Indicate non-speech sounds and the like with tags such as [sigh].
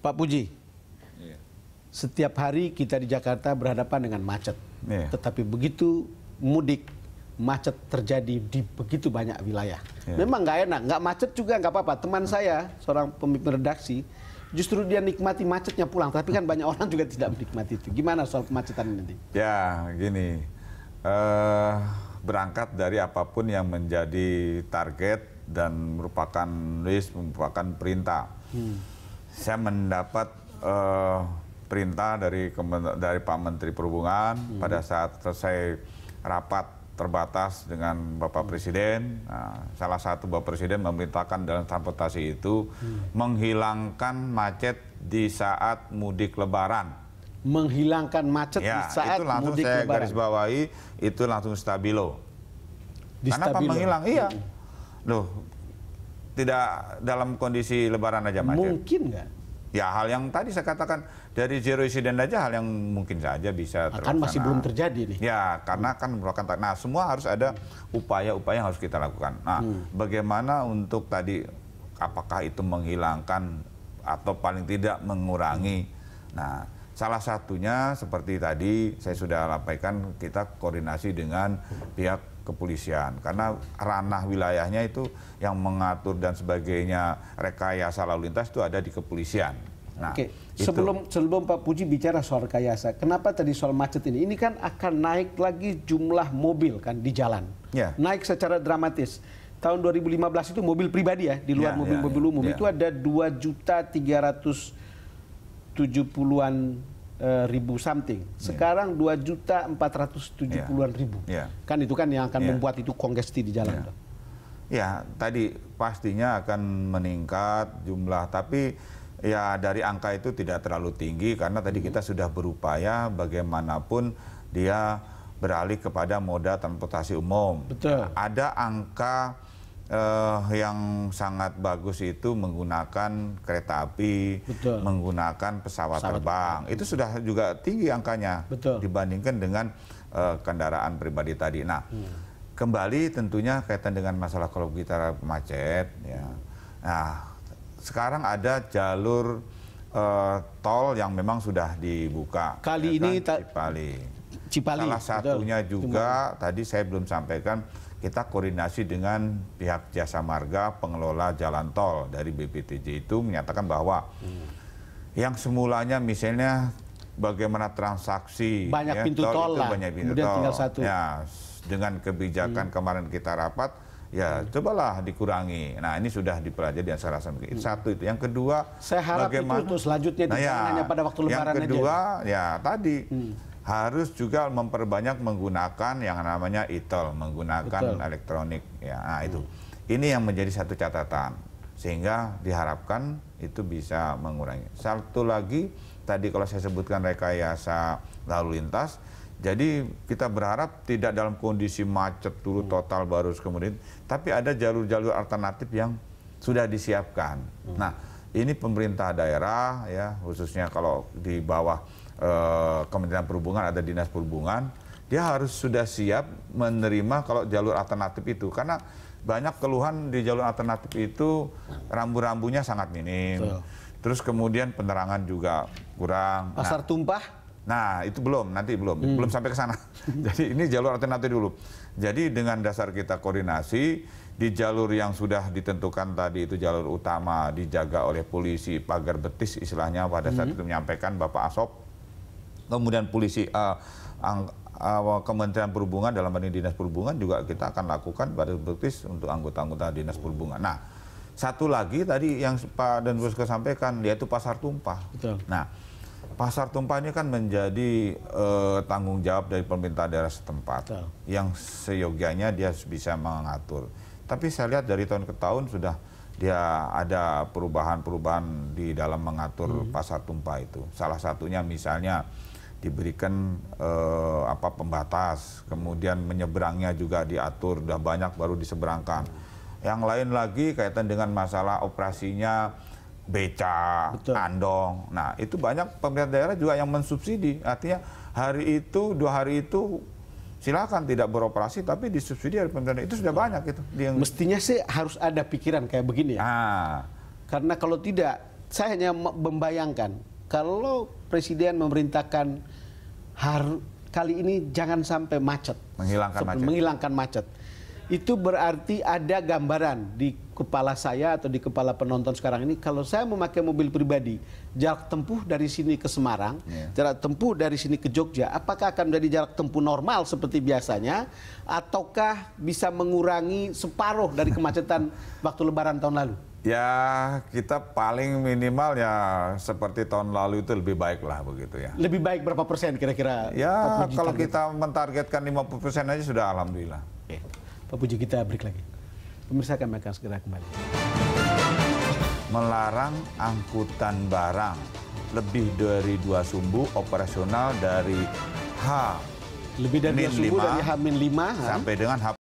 Pak Puji, iya. setiap hari kita di Jakarta berhadapan dengan macet. Yeah. Tetapi begitu mudik, macet terjadi di begitu banyak wilayah. Yeah. Memang nggak enak, nggak macet juga nggak apa-apa. Teman saya, seorang pemimpin redaksi, justru dia nikmati macetnya pulang. Tapi kan banyak orang juga tidak menikmati itu. Gimana soal kemacetan nanti? Ya, gini. Uh, berangkat dari apapun yang menjadi target dan merupakan list, merupakan perintah. Hmm saya mendapat uh, perintah dari dari Pak Menteri Perhubungan hmm. pada saat selesai rapat terbatas dengan Bapak Presiden. Nah, salah satu Bapak Presiden memerintahkan dalam transportasi itu hmm. menghilangkan macet di saat mudik Lebaran. Menghilangkan macet ya, di saat itu langsung saya Lebaran. garis bawahi itu langsung stabilo. Di Kenapa stabilo. menghilang? Iya. Hmm. Loh, tidak dalam kondisi lebaran aja macet. Ya? Mungkin nggak? Ya hal yang tadi saya katakan dari zero incident aja hal yang mungkin saja bisa terlaksana. Kan masih belum terjadi nih. Ya karena kan merupakan nah semua harus ada upaya-upaya yang harus kita lakukan. Nah hmm. bagaimana untuk tadi apakah itu menghilangkan atau paling tidak mengurangi. Nah salah satunya seperti tadi saya sudah sampaikan kita koordinasi dengan pihak kepolisian karena ranah wilayahnya itu yang mengatur dan sebagainya rekayasa lalu lintas itu ada di kepolisian. Nah, Oke, itu. sebelum sebelum Pak Puji bicara soal rekayasa, kenapa tadi soal macet ini? Ini kan akan naik lagi jumlah mobil kan di jalan. Yeah. Naik secara dramatis. Tahun 2015 itu mobil pribadi ya, di luar mobil-mobil yeah, yeah, mobil, ya, ya. umum umum ya. itu ada 2 juta 370-an Eh, ribu something. Iya. Sekarang dua juta empat ratus tujuh puluhan iya. ribu. Yeah. Kan itu kan yang akan yeah. membuat itu kongesti di jalan. Yeah. Ya iya, tadi pastinya akan meningkat jumlah, tapi ya dari angka itu tidak terlalu tinggi karena tadi hmm. kita sudah berupaya bagaimanapun dia beralih kepada moda transportasi umum. Betul. Ada angka uh, yang sangat bagus itu menggunakan kereta api, Betul. menggunakan pesawat, pesawat terbang. Itu sudah juga tinggi angkanya Betul. dibandingkan dengan uh, kendaraan pribadi tadi. Nah, hmm. kembali tentunya kaitan dengan masalah kalau kita macet ya. Nah, sekarang ada jalur uh, tol yang memang sudah dibuka. Kali ya ini kan? Cipali. Cipali. Salah satunya Betul. juga Cipali. tadi saya belum sampaikan kita koordinasi dengan pihak Jasa Marga pengelola jalan tol dari BPTJ itu menyatakan bahwa hmm. yang semulanya misalnya bagaimana transaksi banyak ya, pintu tol, tol itu lah. banyak pintu Kemudian tol. Tinggal satu. Ya, dengan kebijakan hmm. kemarin kita rapat ya hmm. cobalah dikurangi. Nah ini sudah dipelajari dan saya rasa hmm. satu itu. Yang kedua, saya harap bagaimana, itu selanjutnya nah, ya, ya pada waktu lebaran Yang kedua aja. ya tadi. Hmm harus juga memperbanyak menggunakan yang namanya e toll menggunakan Betul. elektronik. Ya, nah itu. Hmm. Ini yang menjadi satu catatan. Sehingga diharapkan itu bisa mengurangi. Satu lagi, tadi kalau saya sebutkan rekayasa lalu lintas, jadi kita berharap tidak dalam kondisi macet dulu hmm. total baru kemudian, tapi ada jalur-jalur alternatif yang sudah disiapkan. Hmm. Nah, ini pemerintah daerah ya, khususnya kalau di bawah Eh, Kementerian Perhubungan, ada Dinas Perhubungan, dia harus sudah siap menerima kalau jalur alternatif itu karena banyak keluhan di jalur alternatif itu rambu-rambunya sangat minim. Terus kemudian penerangan juga kurang. Nah, Pasar nah, tumpah? Nah, itu belum, nanti belum. Hmm. Belum sampai ke sana. [laughs] Jadi ini jalur alternatif dulu. Jadi dengan dasar kita koordinasi di jalur yang sudah ditentukan tadi itu jalur utama dijaga oleh polisi pagar betis istilahnya pada saat hmm. itu menyampaikan Bapak Asop kemudian polisi uh, ang, uh, Kementerian Perhubungan dalam hal ini Dinas Perhubungan juga kita akan lakukan pada praktis untuk anggota-anggota Dinas Perhubungan. Nah, satu lagi tadi yang Pak Dan kesampaikan sampaikan yaitu pasar tumpah. Betul. Nah, pasar tumpah ini kan menjadi uh, tanggung jawab dari pemerintah daerah setempat Betul. yang seyogianya dia bisa mengatur. Tapi saya lihat dari tahun ke tahun sudah dia ada perubahan-perubahan di dalam mengatur hmm. pasar tumpah itu. Salah satunya misalnya diberikan eh, apa pembatas, kemudian menyeberangnya juga diatur, sudah banyak baru diseberangkan. Yang lain lagi kaitan dengan masalah operasinya beca, Betul. andong. Nah, itu banyak pemerintah daerah juga yang mensubsidi. Artinya hari itu, dua hari itu silakan tidak beroperasi tapi disubsidi dari pemerintah itu sudah banyak itu. yang... Mestinya sih harus ada pikiran kayak begini ya. Nah. Karena kalau tidak saya hanya membayangkan kalau presiden memerintahkan haru, kali ini jangan sampai macet. Menghilangkan macet. Menghilangkan macet. Itu berarti ada gambaran di kepala saya atau di kepala penonton sekarang ini kalau saya memakai mobil pribadi jarak tempuh dari sini ke Semarang, yeah. jarak tempuh dari sini ke Jogja, apakah akan menjadi jarak tempuh normal seperti biasanya ataukah bisa mengurangi separuh dari kemacetan waktu lebaran tahun lalu? Ya kita paling minimal ya seperti tahun lalu itu lebih baik lah begitu ya. Lebih baik berapa persen kira-kira? Ya kalau target? kita mentargetkan 50 persen aja sudah alhamdulillah. Oke. Pak Puji kita break lagi. Pemirsa kami akan segera kembali. Melarang angkutan barang lebih dari dua sumbu operasional dari H. Lebih dari dua sumbu 5, dari H-5 sampai dengan H